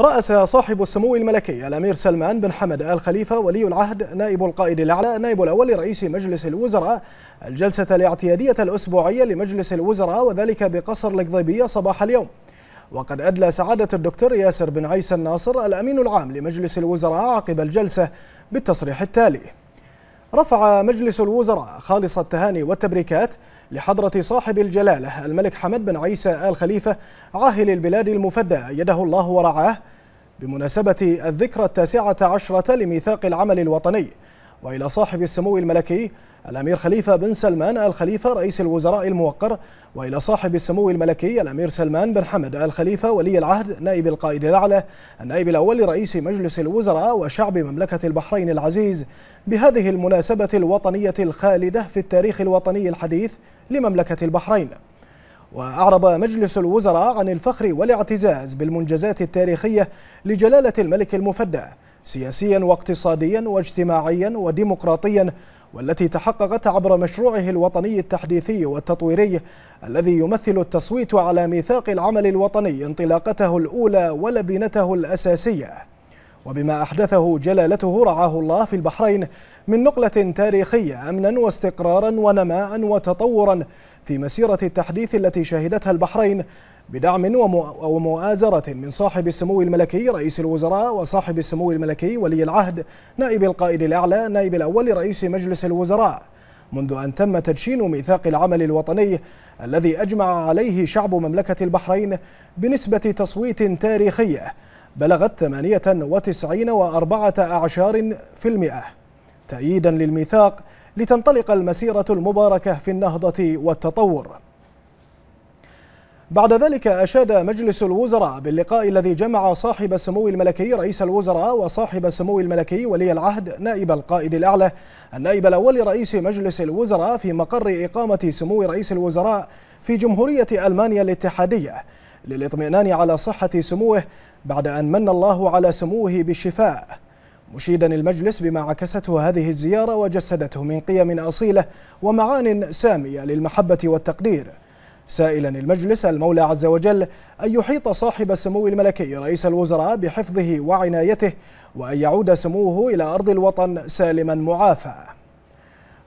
رأس صاحب السمو الملكي الأمير سلمان بن حمد آل خليفة ولي العهد نائب القائد الأعلى نائب الأول لرئيس مجلس الوزراء الجلسة الاعتيادية الأسبوعية لمجلس الوزراء وذلك بقصر القضيبية صباح اليوم وقد أدلى سعادة الدكتور ياسر بن عيسى الناصر الأمين العام لمجلس الوزراء عقب الجلسة بالتصريح التالي رفع مجلس الوزراء خالص التهاني والتبريكات لحضرة صاحب الجلالة الملك حمد بن عيسى آل خليفة عاهل البلاد المفدى أيده الله ورعاه بمناسبة الذكرى التاسعة عشرة لميثاق العمل الوطني وإلى صاحب السمو الملكي الأمير خليفة بن سلمان آل خليفة رئيس الوزراء الموقر وإلى صاحب السمو الملكي الأمير سلمان بن حمد آل خليفة ولي العهد نائب القائد الأعلى النائب الأول لرئيس مجلس الوزراء وشعب مملكة البحرين العزيز بهذه المناسبة الوطنية الخالدة في التاريخ الوطني الحديث لمملكة البحرين وأعرب مجلس الوزراء عن الفخر والاعتزاز بالمنجزات التاريخية لجلالة الملك المفدى سياسيا واقتصاديا واجتماعيا وديمقراطيا والتي تحققت عبر مشروعه الوطني التحديثي والتطويري الذي يمثل التصويت على ميثاق العمل الوطني انطلاقته الأولى ولبنته الأساسية وبما أحدثه جلالته رعاه الله في البحرين من نقلة تاريخية أمنا واستقرارا ونماء وتطورا في مسيرة التحديث التي شهدتها البحرين بدعم ومؤازرة من صاحب السمو الملكي رئيس الوزراء وصاحب السمو الملكي ولي العهد نائب القائد الأعلى نائب الأول رئيس مجلس الوزراء منذ أن تم تدشين ميثاق العمل الوطني الذي أجمع عليه شعب مملكة البحرين بنسبة تصويت تاريخية بلغت المئة تأييدا للميثاق لتنطلق المسيرة المباركة في النهضة والتطور بعد ذلك أشاد مجلس الوزراء باللقاء الذي جمع صاحب السمو الملكي رئيس الوزراء وصاحب السمو الملكي ولي العهد نائب القائد الأعلى النائب الأول رئيس مجلس الوزراء في مقر إقامة سمو رئيس الوزراء في جمهورية ألمانيا الاتحادية للإطمئنان على صحة سموه بعد أن من الله على سموه بالشفاء مشيدا المجلس بما عكسته هذه الزيارة وجسدته من قيم أصيلة ومعان سامية للمحبة والتقدير سائلا المجلس المولى عز وجل أن يحيط صاحب السمو الملكي رئيس الوزراء بحفظه وعنايته وأن يعود سموه إلى أرض الوطن سالما معافى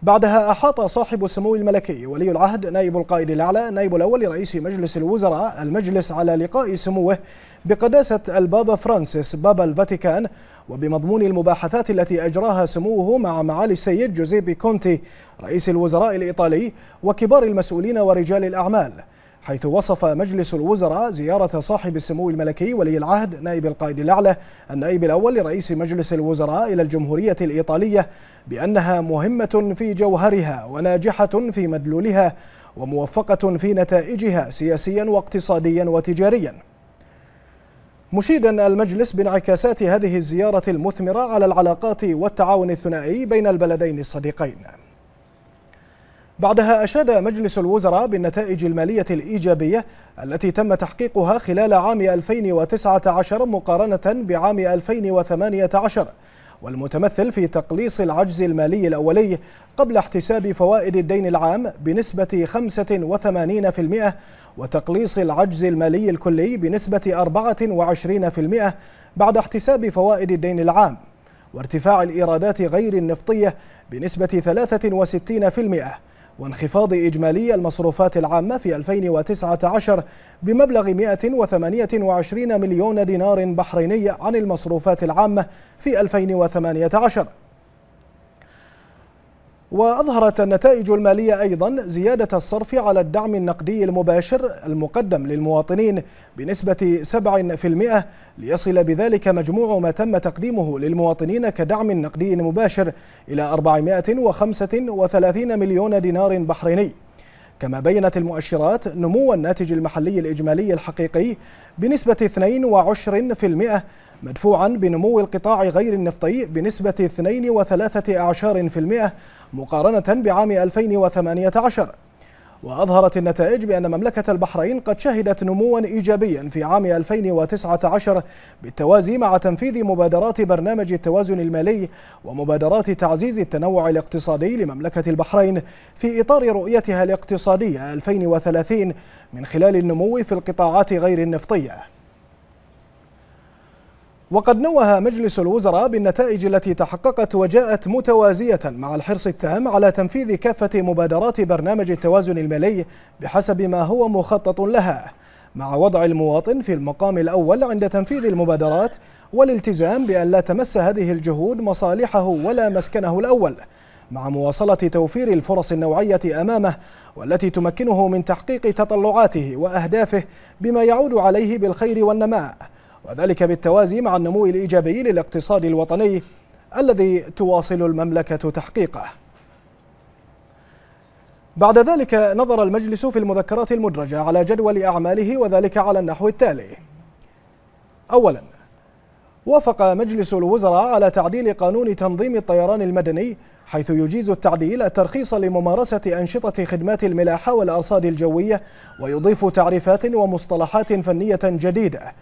بعدها أحاط صاحب السمو الملكي ولي العهد نائب القائد الأعلى نائب الأول لرئيس مجلس الوزراء المجلس على لقاء سموه بقداسة البابا فرانسيس بابا الفاتيكان وبمضمون المباحثات التي أجراها سموه مع معالي السيد جوزيبي كونتي رئيس الوزراء الإيطالي وكبار المسؤولين ورجال الأعمال حيث وصف مجلس الوزراء زيارة صاحب السمو الملكي ولي العهد نائب القائد الأعلى النائب الأول لرئيس مجلس الوزراء إلى الجمهورية الإيطالية بأنها مهمة في جوهرها وناجحة في مدلولها وموفقة في نتائجها سياسيا واقتصاديا وتجاريا مشيدا المجلس بانعكاسات هذه الزيارة المثمرة على العلاقات والتعاون الثنائي بين البلدين الصديقين بعدها أشاد مجلس الوزراء بالنتائج المالية الإيجابية التي تم تحقيقها خلال عام 2019 مقارنة بعام 2018 والمتمثل في تقليص العجز المالي الأولي قبل احتساب فوائد الدين العام بنسبة 85% وتقليص العجز المالي الكلي بنسبة 24% بعد احتساب فوائد الدين العام وارتفاع الإيرادات غير النفطية بنسبة 63% وانخفاض إجمالي المصروفات العامة في 2019 بمبلغ 128 مليون دينار بحريني عن المصروفات العامة في 2018 وأظهرت النتائج المالية أيضا زيادة الصرف على الدعم النقدي المباشر المقدم للمواطنين بنسبة 7% ليصل بذلك مجموع ما تم تقديمه للمواطنين كدعم نقدي مباشر إلى 435 مليون دينار بحريني كما بينت المؤشرات نمو الناتج المحلي الإجمالي الحقيقي بنسبة 22% مدفوعا بنمو القطاع غير النفطي بنسبة 2.3% مقارنة بعام 2018 وأظهرت النتائج بأن مملكة البحرين قد شهدت نموا إيجابيا في عام 2019 بالتوازي مع تنفيذ مبادرات برنامج التوازن المالي ومبادرات تعزيز التنوع الاقتصادي لمملكة البحرين في إطار رؤيتها الاقتصادية 2030 من خلال النمو في القطاعات غير النفطية وقد نوه مجلس الوزراء بالنتائج التي تحققت وجاءت متوازية مع الحرص التام على تنفيذ كافة مبادرات برنامج التوازن المالي بحسب ما هو مخطط لها مع وضع المواطن في المقام الأول عند تنفيذ المبادرات والالتزام بأن لا تمس هذه الجهود مصالحه ولا مسكنه الأول مع مواصلة توفير الفرص النوعية أمامه والتي تمكنه من تحقيق تطلعاته وأهدافه بما يعود عليه بالخير والنماء وذلك بالتوازي مع النمو الإيجابي للاقتصاد الوطني الذي تواصل المملكة تحقيقه بعد ذلك نظر المجلس في المذكرات المدرجة على جدول أعماله وذلك على النحو التالي أولا وافق مجلس الوزراء على تعديل قانون تنظيم الطيران المدني حيث يجيز التعديل الترخيص لممارسة أنشطة خدمات الملاحة والأرصاد الجوية ويضيف تعريفات ومصطلحات فنية جديدة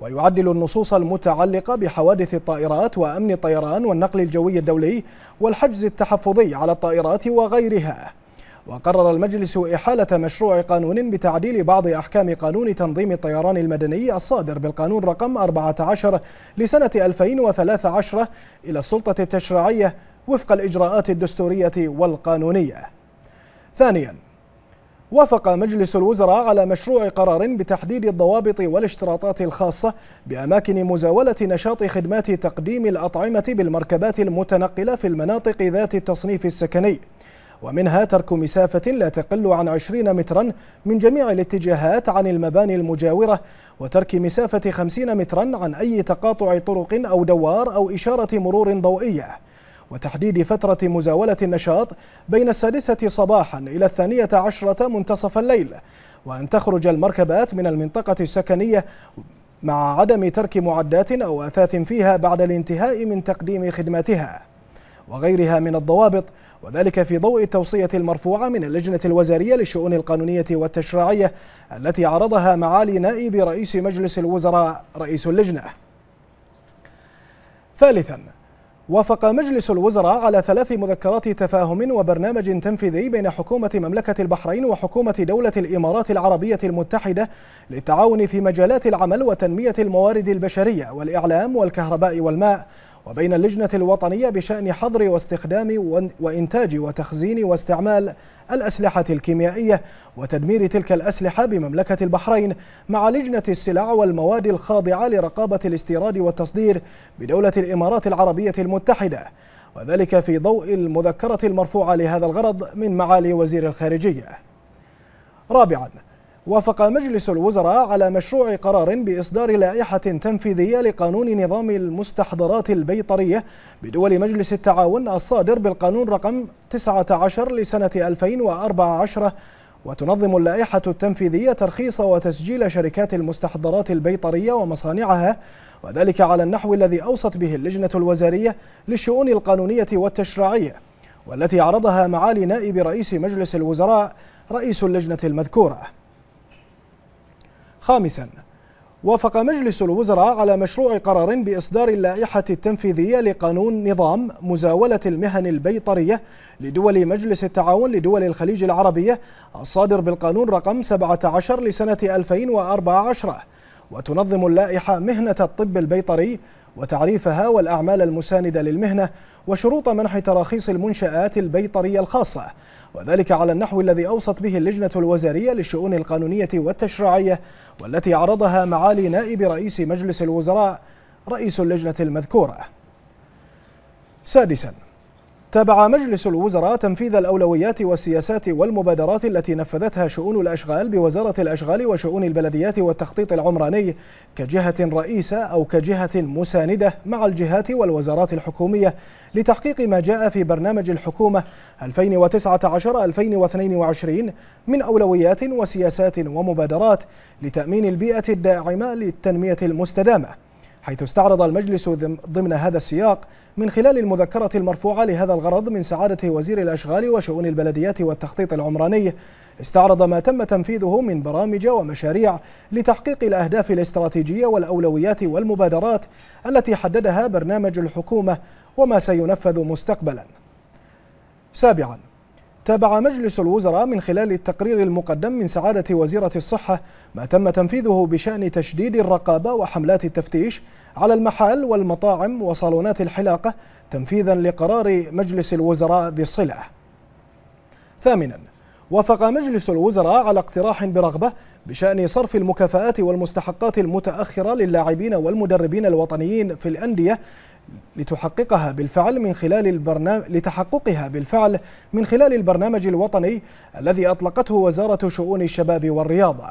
ويعدل النصوص المتعلقة بحوادث الطائرات وأمن الطيران والنقل الجوي الدولي والحجز التحفظي على الطائرات وغيرها وقرر المجلس إحالة مشروع قانون بتعديل بعض أحكام قانون تنظيم الطيران المدني الصادر بالقانون رقم 14 لسنة 2013 إلى السلطة التشريعية وفق الإجراءات الدستورية والقانونية ثانياً وافق مجلس الوزراء على مشروع قرار بتحديد الضوابط والاشتراطات الخاصة بأماكن مزاولة نشاط خدمات تقديم الأطعمة بالمركبات المتنقلة في المناطق ذات التصنيف السكني ومنها ترك مسافة لا تقل عن 20 مترا من جميع الاتجاهات عن المباني المجاورة وترك مسافة 50 مترا عن أي تقاطع طرق أو دوار أو إشارة مرور ضوئية وتحديد فترة مزاولة النشاط بين السادسة صباحا إلى الثانية عشرة منتصف الليل وأن تخرج المركبات من المنطقة السكنية مع عدم ترك معدات أو أثاث فيها بعد الانتهاء من تقديم خدماتها وغيرها من الضوابط وذلك في ضوء التوصية المرفوعة من اللجنة الوزارية للشؤون القانونية والتشريعية التي عرضها معالي نائب رئيس مجلس الوزراء رئيس اللجنة ثالثاً وافق مجلس الوزراء على ثلاث مذكرات تفاهم وبرنامج تنفيذي بين حكومة مملكة البحرين وحكومة دولة الإمارات العربية المتحدة للتعاون في مجالات العمل وتنمية الموارد البشرية والإعلام والكهرباء والماء وبين اللجنة الوطنية بشأن حظر واستخدام وإنتاج وتخزين واستعمال الأسلحة الكيميائية وتدمير تلك الأسلحة بمملكة البحرين مع لجنة السلع والمواد الخاضعة لرقابة الاستيراد والتصدير بدولة الإمارات العربية المتحدة وذلك في ضوء المذكرة المرفوعة لهذا الغرض من معالي وزير الخارجية رابعاً وافق مجلس الوزراء على مشروع قرار بإصدار لائحة تنفيذية لقانون نظام المستحضرات البيطرية بدول مجلس التعاون الصادر بالقانون رقم 19 لسنة 2014 وتنظم اللائحة التنفيذية ترخيص وتسجيل شركات المستحضرات البيطرية ومصانعها وذلك على النحو الذي أوصت به اللجنة الوزارية للشؤون القانونية والتشريعية والتي عرضها معالي نائب رئيس مجلس الوزراء رئيس اللجنة المذكورة خامسا وافق مجلس الوزراء على مشروع قرار بإصدار اللائحة التنفيذية لقانون نظام مزاولة المهن البيطرية لدول مجلس التعاون لدول الخليج العربية الصادر بالقانون رقم 17 لسنة 2014 وتنظم اللائحة مهنة الطب البيطري وتعريفها والأعمال المساندة للمهنة وشروط منح تراخيص المنشآت البيطرية الخاصة وذلك على النحو الذي أوصت به اللجنة الوزارية للشؤون القانونية والتشريعية والتي عرضها معالي نائب رئيس مجلس الوزراء رئيس اللجنة المذكورة سادساً تابع مجلس الوزراء تنفيذ الأولويات والسياسات والمبادرات التي نفذتها شؤون الأشغال بوزارة الأشغال وشؤون البلديات والتخطيط العمراني كجهة رئيسة أو كجهة مساندة مع الجهات والوزارات الحكومية لتحقيق ما جاء في برنامج الحكومة 2019-2022 من أولويات وسياسات ومبادرات لتأمين البيئة الداعمة للتنمية المستدامة حيث استعرض المجلس ضمن هذا السياق من خلال المذكرة المرفوعة لهذا الغرض من سعادة وزير الأشغال وشؤون البلديات والتخطيط العمراني استعرض ما تم تنفيذه من برامج ومشاريع لتحقيق الأهداف الاستراتيجية والأولويات والمبادرات التي حددها برنامج الحكومة وما سينفذ مستقبلا سابعاً تابع مجلس الوزراء من خلال التقرير المقدم من سعادة وزيرة الصحة ما تم تنفيذه بشأن تشديد الرقابة وحملات التفتيش على المحال والمطاعم وصالونات الحلاقة تنفيذا لقرار مجلس الوزراء ذي الصلة ثامنا وافق مجلس الوزراء على اقتراح برغبة بشأن صرف المكافآت والمستحقات المتأخرة للاعبين والمدربين الوطنيين في الأندية لتحققها بالفعل من خلال البرنامج لتحققها بالفعل من خلال البرنامج الوطني الذي أطلقته وزارة شؤون الشباب والرياضة.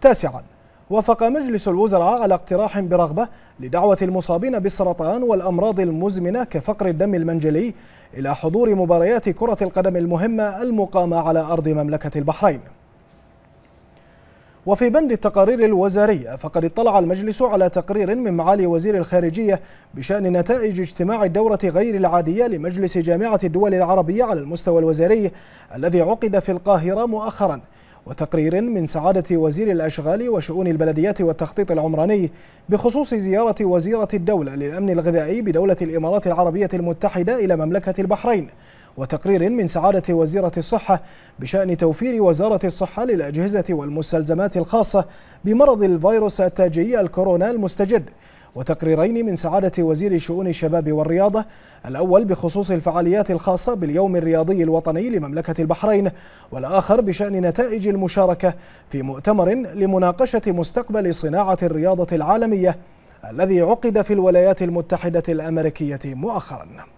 تاسعاً وافق مجلس الوزراء على اقتراح برغبة لدعوة المصابين بالسرطان والأمراض المزمنة كفقر الدم المنجلي إلى حضور مباريات كرة القدم المهمة المقامة على أرض مملكة البحرين وفي بند التقارير الوزارية فقد اطلع المجلس على تقرير من معالي وزير الخارجية بشأن نتائج اجتماع الدورة غير العادية لمجلس جامعة الدول العربية على المستوى الوزاري الذي عقد في القاهرة مؤخراً وتقرير من سعادة وزير الأشغال وشؤون البلديات والتخطيط العمراني بخصوص زيارة وزيرة الدولة للأمن الغذائي بدولة الإمارات العربية المتحدة إلى مملكة البحرين وتقرير من سعادة وزيرة الصحة بشأن توفير وزارة الصحة للأجهزة والمستلزمات الخاصة بمرض الفيروس التاجي الكورونا المستجد وتقريرين من سعادة وزير شؤون الشباب والرياضة الأول بخصوص الفعاليات الخاصة باليوم الرياضي الوطني لمملكة البحرين والآخر بشأن نتائج المشاركة في مؤتمر لمناقشة مستقبل صناعة الرياضة العالمية الذي عقد في الولايات المتحدة الأمريكية مؤخراً